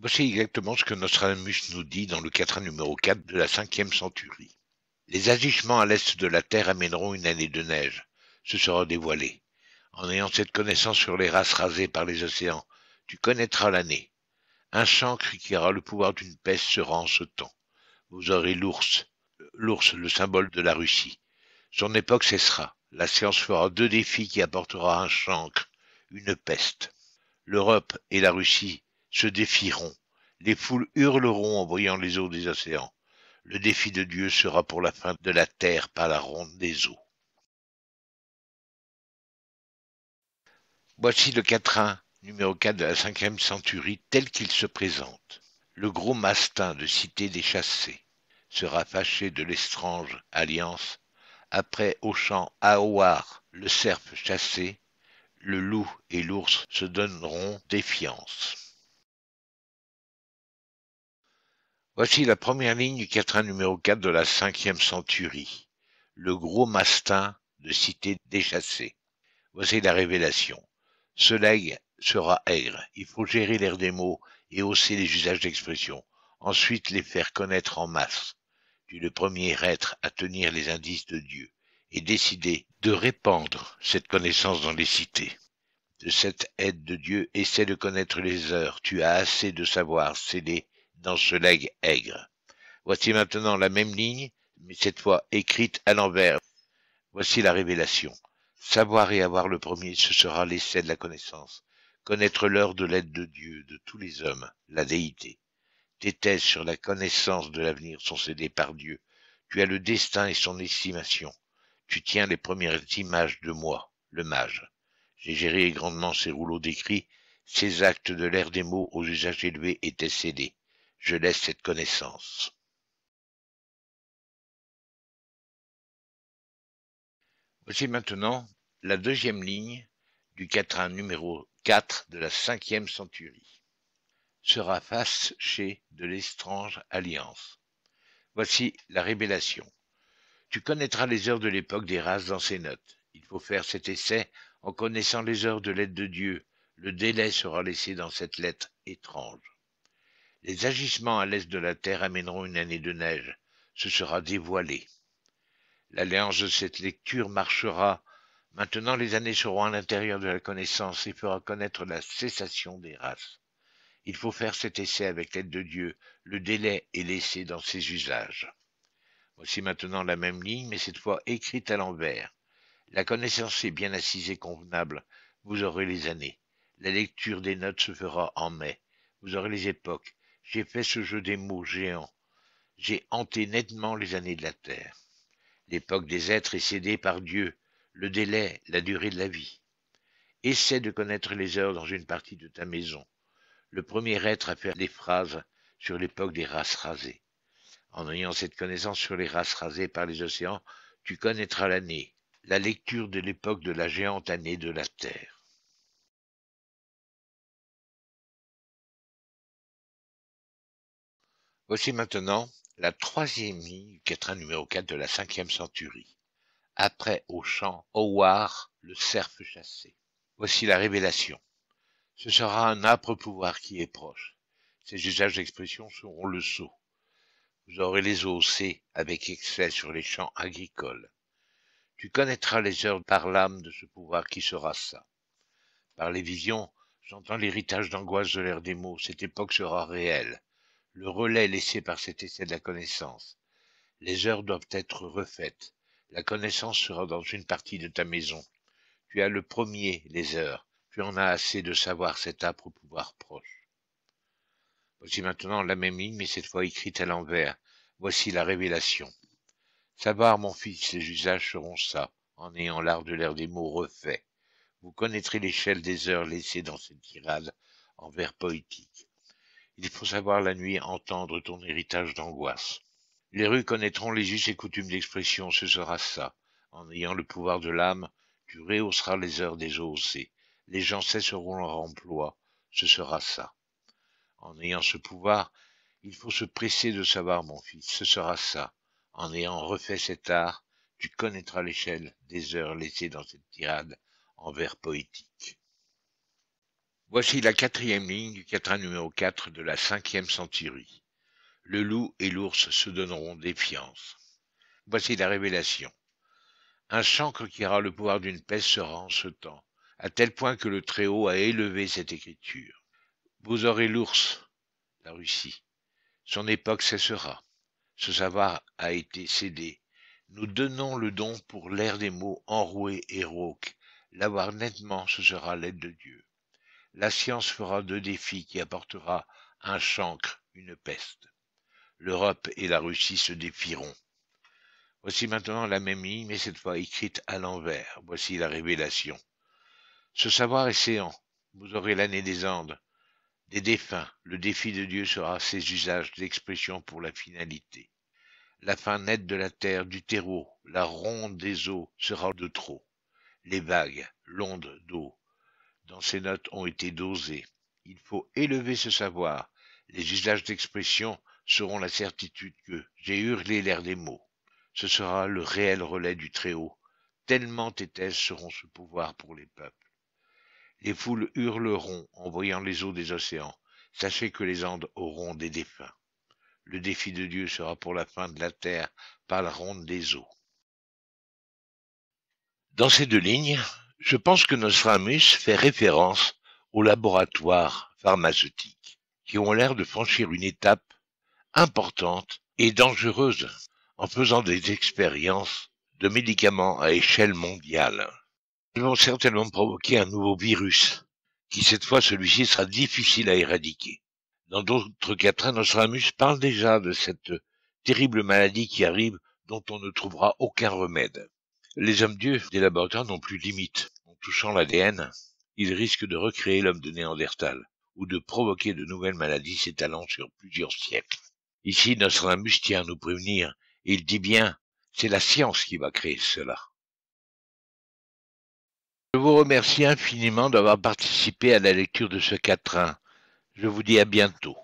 Voici bah, exactement ce que Nostradamus nous dit dans le quatrain numéro 4 de la cinquième centurie. Les agissements à l'est de la Terre amèneront une année de neige. Ce sera dévoilé. En ayant cette connaissance sur les races rasées par les océans, tu connaîtras l'année. Un chancre qui aura le pouvoir d'une peste sera en ce temps. Vous aurez l'ours, l'ours, le symbole de la Russie. Son époque cessera. La science fera deux défis qui apportera un chancre, une peste. L'Europe et la Russie se défieront, les foules hurleront en voyant les eaux des océans. Le défi de Dieu sera pour la fin de la terre par la ronde des eaux. Voici le quatrain numéro 4 de la cinquième centurie tel qu'il se présente. Le gros mastin de Cité des Chassés sera fâché de l'estrange alliance, après au champ Aouar, le cerf chassé, le loup et l'ours se donneront défiance. Voici la première ligne du quatrain numéro 4 de la cinquième centurie, le gros mastin de cité déchassée. Voici la révélation. Ce legs sera aigre. Il faut gérer l'air des mots et hausser les usages d'expression. Ensuite, les faire connaître en masse. Tu es le premier être à tenir les indices de Dieu et décider de répandre cette connaissance dans les cités. De cette aide de Dieu, essaie de connaître les heures. Tu as assez de savoir scellés dans ce leg aigre. Voici maintenant la même ligne, mais cette fois écrite à l'envers. Voici la révélation. Savoir et avoir le premier, ce sera l'essai de la connaissance. Connaître l'heure de l'aide de Dieu, de tous les hommes, la déité. Tes thèses sur la connaissance de l'avenir sont cédées par Dieu. Tu as le destin et son estimation. Tu tiens les premières images de moi, le mage. J'ai géré grandement ces rouleaux d'écrits. Ces actes de l'air des mots aux usages élevés étaient cédés. Je laisse cette connaissance. Voici maintenant la deuxième ligne du quatrain numéro 4 de la cinquième centurie. Sera face chez de l'estrange alliance. Voici la révélation. Tu connaîtras les heures de l'époque des races dans ces notes. Il faut faire cet essai en connaissant les heures de l'aide de Dieu. Le délai sera laissé dans cette lettre étrange. Les agissements à l'est de la Terre amèneront une année de neige. Ce sera dévoilé. L'alliance de cette lecture marchera. Maintenant, les années seront à l'intérieur de la connaissance et fera connaître la cessation des races. Il faut faire cet essai avec l'aide de Dieu. Le délai est laissé dans ses usages. Voici maintenant la même ligne, mais cette fois écrite à l'envers. La connaissance est bien assise et convenable. Vous aurez les années. La lecture des notes se fera en mai. Vous aurez les époques. J'ai fait ce jeu des mots géants. J'ai hanté nettement les années de la terre. L'époque des êtres est cédée par Dieu, le délai, la durée de la vie. Essaie de connaître les heures dans une partie de ta maison. Le premier être à faire des phrases sur l'époque des races rasées. En ayant cette connaissance sur les races rasées par les océans, tu connaîtras l'année, la lecture de l'époque de la géante année de la Terre. Voici maintenant la troisième ligne du quatrain numéro 4 de la cinquième centurie. Après au champ Howard, le cerf chassé. Voici la révélation. Ce sera un âpre pouvoir qui est proche. Ces usages d'expression seront le sceau. Vous aurez les haussés avec excès sur les champs agricoles. Tu connaîtras les heures par l'âme de ce pouvoir qui sera ça. Par les visions, j'entends l'héritage d'angoisse de l'ère des mots. Cette époque sera réelle le relais laissé par cet essai de la connaissance. Les heures doivent être refaites. La connaissance sera dans une partie de ta maison. Tu as le premier, les heures. Tu en as assez de savoir cet âpre pouvoir proche. Voici maintenant la même ligne, mais cette fois écrite à l'envers. Voici la révélation. Savoir, mon fils, les usages seront ça, en ayant l'art de l'air des mots refait. Vous connaîtrez l'échelle des heures laissées dans cette tirade en vers poétique. Il faut savoir la nuit entendre ton héritage d'angoisse. Les rues connaîtront les us et coutumes d'expression, ce sera ça. En ayant le pouvoir de l'âme, tu rehausseras les heures des OOC. Les gens cesseront leur emploi, ce sera ça. En ayant ce pouvoir, il faut se presser de savoir, mon fils, ce sera ça. En ayant refait cet art, tu connaîtras l'échelle des heures laissées dans cette tirade en vers poétique. Voici la quatrième ligne du quatrain numéro 4 de la cinquième centurie. Le loup et l'ours se donneront défiance. Voici la révélation. Un chancre qui aura le pouvoir d'une peste sera en ce temps, à tel point que le Très-Haut a élevé cette écriture. Vous aurez l'ours, la Russie. Son époque cessera. Ce savoir a été cédé. Nous donnons le don pour l'air des mots enroués et rauques. L'avoir nettement, ce sera l'aide de Dieu la science fera deux défis qui apportera un chancre, une peste. L'Europe et la Russie se défieront. Voici maintenant la même ligne, mais cette fois écrite à l'envers. Voici la révélation. Ce savoir est séant. Vous aurez l'année des Andes. Des défunts, le défi de Dieu sera ses usages d'expression pour la finalité. La fin nette de la terre, du terreau, la ronde des eaux sera de trop. Les vagues, l'onde d'eau, dans ces notes ont été dosées. Il faut élever ce savoir. Les usages d'expression seront la certitude que j'ai hurlé l'air des mots. Ce sera le réel relais du Très-Haut. Tellement étaient seront ce pouvoir pour les peuples. Les foules hurleront en voyant les eaux des océans. Sachez que les Andes auront des défunts. Le défi de Dieu sera pour la fin de la terre par la ronde des eaux. Dans ces deux lignes, je pense que Nostradamus fait référence aux laboratoires pharmaceutiques qui ont l'air de franchir une étape importante et dangereuse en faisant des expériences de médicaments à échelle mondiale. Ils vont certainement provoquer un nouveau virus, qui cette fois celui-ci sera difficile à éradiquer. Dans d'autres cas, Nostradamus parle déjà de cette terrible maladie qui arrive dont on ne trouvera aucun remède. Les hommes dieux des laboratoires n'ont plus de limite. En touchant l'ADN, ils risquent de recréer l'homme de Néandertal ou de provoquer de nouvelles maladies s'étalant sur plusieurs siècles. Ici, Nostradamus tient à nous prévenir. Il dit bien, c'est la science qui va créer cela. Je vous remercie infiniment d'avoir participé à la lecture de ce quatrain. Je vous dis à bientôt.